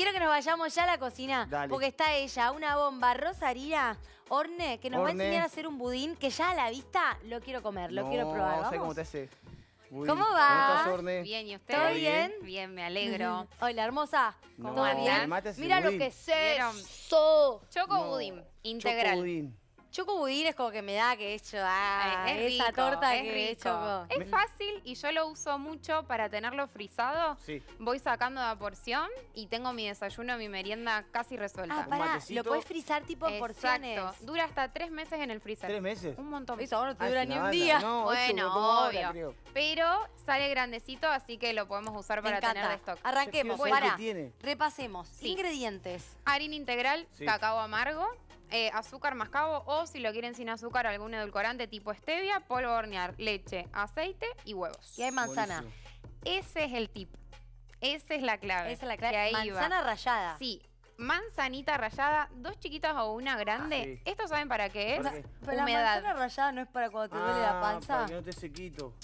Quiero que nos vayamos ya a la cocina. Porque está ella, una bomba, Rosarina Orne, que nos va a enseñar a hacer un budín que ya a la vista lo quiero comer, lo quiero probar. cómo te hace. ¿Cómo va? ¿Cómo estás, bien, ¿y usted? ¿Todo bien? Bien, me alegro. Hola, hermosa. ¿Cómo bien? Mira lo que sé. Choco budín integral. Choco es como que me da que he hecho ah, eh, esa torta es que He hecho, Es fácil y yo lo uso mucho para tenerlo frisado. Voy sacando la porción y tengo mi desayuno, mi merienda casi resuelta. Ah, lo puedes frisar tipo porciones. Dura hasta tres meses en el freezer. ¿Tres meses? Un montón. Eso ahora no te dura ni un día. bueno, obvio. Pero sale grandecito, así que lo podemos usar para tener de stock. Arranquemos, pará. Repasemos. Ingredientes. Harina integral, cacao amargo, eh, azúcar mascabo o si lo quieren sin azúcar algún edulcorante tipo stevia, polvo hornear, leche, aceite y huevos. Y hay manzana. Ese es el tip. Esa es la clave. Esa es la clave. Manzana rallada. Sí, manzanita rallada, dos chiquitas o una grande. Ah, ¿Esto saben para qué es? la manzana rallada no es para cuando te duele la ah, panza. Para no te sequito.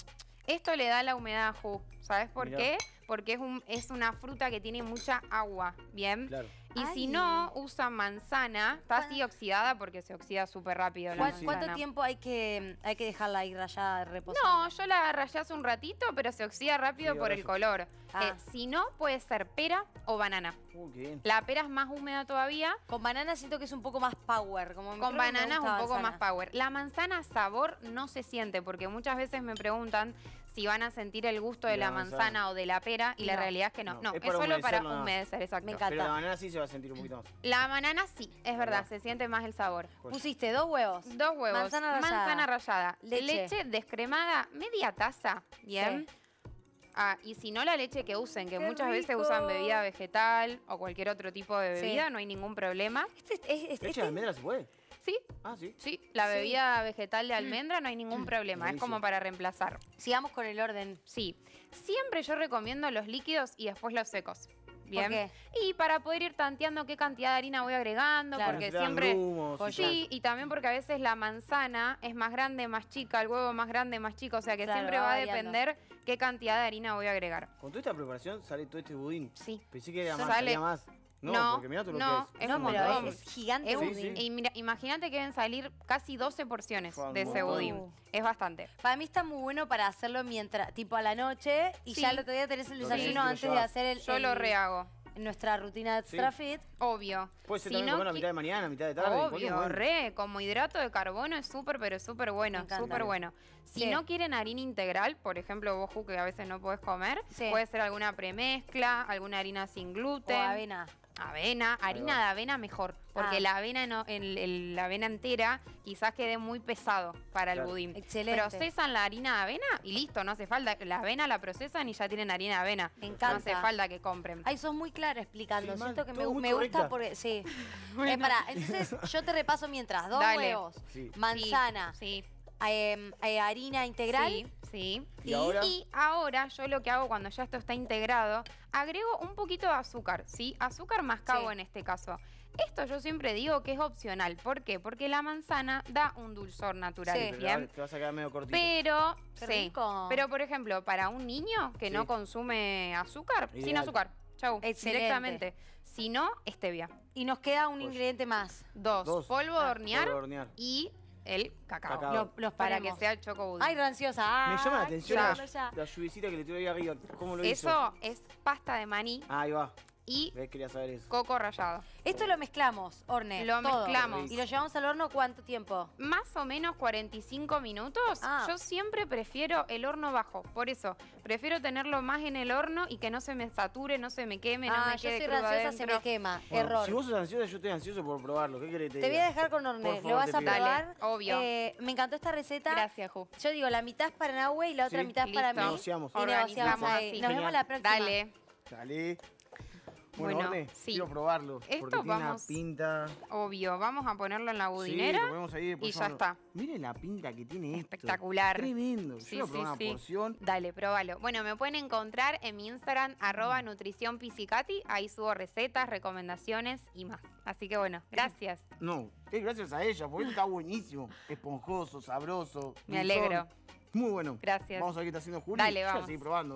Esto le da la humedad justo. ¿Sabes por qué? Porque es, un, es una fruta que tiene mucha agua, ¿bien? Y si no, usa manzana, está así oxidada porque se oxida súper rápido la manzana. ¿Cuánto tiempo hay que, hay que dejarla ahí rayada, reposo? No, yo la rayé hace un ratito, pero se oxida rápido por el color. Ah. Eh, si no, puede ser pera o banana. La pera es más húmeda todavía. Con banana siento que es un poco más power. Con banana es un poco más power. La manzana sabor no se siente porque muchas veces me preguntan si van a sentir el gusto de, la, manzana, o de la pera y la realidad es que no. No, es, solo para humedecer, exacto. Pero la banana sí se va a sentir un poquito más. La banana sí, es verdad, se siente más el sabor. Pues Pusiste dos huevos. Dos huevos. Manzana rallada. Leche. descremada, media taza, bien. Ah, y si no la leche que usen, que muchas veces usan bebida vegetal o cualquier otro tipo de bebida, no hay ningún problema. Este ¿Leche de este almendra se puede? Sí. Ah, sí. Sí, la bebida vegetal de almendra no hay ningún mm. problema, es como para reemplazar. Sigamos con el orden. Sí. Siempre yo recomiendo los líquidos y después los secos. Bien. Y para poder ir tanteando qué cantidad de harina voy agregando, porque siempre. sí, y también porque a veces la manzana es más grande, más chica, el huevo más grande, más chico. O sea que siempre va, a depender qué cantidad de harina voy a agregar. Con toda esta preparación sale todo este budín. Sí. Pensé que era más, sale, más. No, porque mira, tú lo no, es. es es gigante. Imagínate que deben salir casi 12 porciones de ese budín. Uh. Es bastante. Para mí está muy bueno para hacerlo mientras, tipo a la noche, y ya el otro día tenés el desayuno antes de hacer el... Yo lo rehago. Nuestra rutina de extra Obvio. Puede ser si también bueno a mitad de mañana, a mitad de tarde. Obvio, Como hidrato de carbono es súper, pero súper bueno. Súper bueno. Si no quieren harina integral, por ejemplo, boju que a veces no podés comer, puede ser alguna premezcla, alguna harina sin gluten. avena. Avena, harina de avena mejor, porque ah. la avena no, la avena entera quizás quede muy pesado para el budín. Excelente. Procesan la harina de avena y listo, no hace falta. La avena la procesan y ya tienen harina de avena. encanta. No hace falta que compren. ahí sos muy claro explicando. Siento que me, me gusta porque. Sí. Eh, entonces yo te repaso mientras. Dos huevos, manzana, eh, eh, harina integral Sí. ¿Y, ahora? yo lo que hago cuando ya esto está integrado, agrego un poquito de azúcar, ¿sí? Azúcar mascabo en este caso. Esto yo siempre digo que es opcional. ¿Por qué? Porque la manzana da un dulzor natural. Sí. ¿bien? Te vas a quedar medio cortito. Pero, Pero, por ejemplo, para un niño que no consume azúcar, sin azúcar. Chau. Excelente. Directamente. Si no, stevia. Y nos queda un ingrediente más. Dos. Polvo, ah, polvo de hornear y el cacao. los Para que sea el chocobud Ay, ranciosa. Me llama la atención la, lluvia que le tiró ahí arriba. ¿Cómo lo hizo? Eso es pasta de maní Ahí va y coco rallado. Esto lo mezclamos, Orne. Lo mezclamos. ¿Y lo llevamos al horno cuánto tiempo? Más o menos 45 minutos. Ah. Yo siempre prefiero el horno bajo, por eso. Prefiero tenerlo más en el horno y que no se me sature, no se me queme, no ah, me yo quede soy ansiosa, se me quema. Error. Si vos sos ansiosa, yo estoy ansioso por probarlo. ¿Qué querés te, te voy a dejar con Orne, lo vas a probar. obvio. Eh, me encantó esta receta. Gracias, Ju. Yo digo, la mitad es para Nahue y la otra mitad es para mí. Negociamos. Y negociamos ahí. Nos vemos la próxima. Dale. Dale. Bueno, sí. quiero probarlo. porque tiene una pinta. Obvio, vamos a ponerlo en la budinera. Sí, lo ahí, pues y ya está. Miren la pinta que tiene Espectacular. Tremendo. Sí, quiero sí, una porción. Dale, probalo. Bueno, me pueden encontrar en mi Instagram, arroba nutrición Ahí subo recetas, recomendaciones y más. Así que bueno, gracias. No, es gracias a ella, porque está buenísimo. Esponjoso, sabroso. Me alegro. Muy bueno. Gracias. Vamos a ver qué haciendo Julio. Dale, vamos. Yo, a seguir probando.